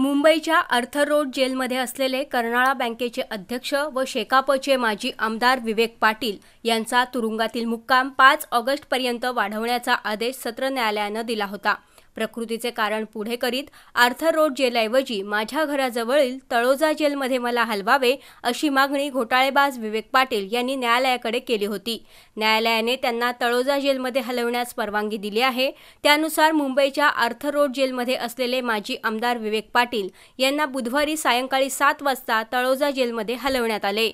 मुंबईच्या अर्थर रोड जेलमध्ये असलेले कर्नाळा बँकेचे अध्यक्ष व शेकापचे माजी आमदार विवेक पाटील यांचा तुरुंगातील मुक्काम पाच ऑगस्टपर्यंत वाढवण्याचा आदेश सत्र न्यायालयानं दिला होता प्रकृतीचे कारण पुढे करीत आर्थर रोड जेलऐवजी माझ्या घराजवळील तळोजा जेलमध्ये मला हलवावे अशी मागणी घोटाळेबाज विवेक पाटील यांनी न्यायालयाकडे केली होती न्यायालयाने त्यांना तळोजा जेलमध्ये हलवण्यास परवानगी दिली आहे त्यानुसार मुंबईच्या आर्थर रोड जेलमध्ये असलेले माजी आमदार विवेक पाटील यांना बुधवारी सायंकाळी सात वाजता तळोजा जेलमध्ये हलवण्यात आले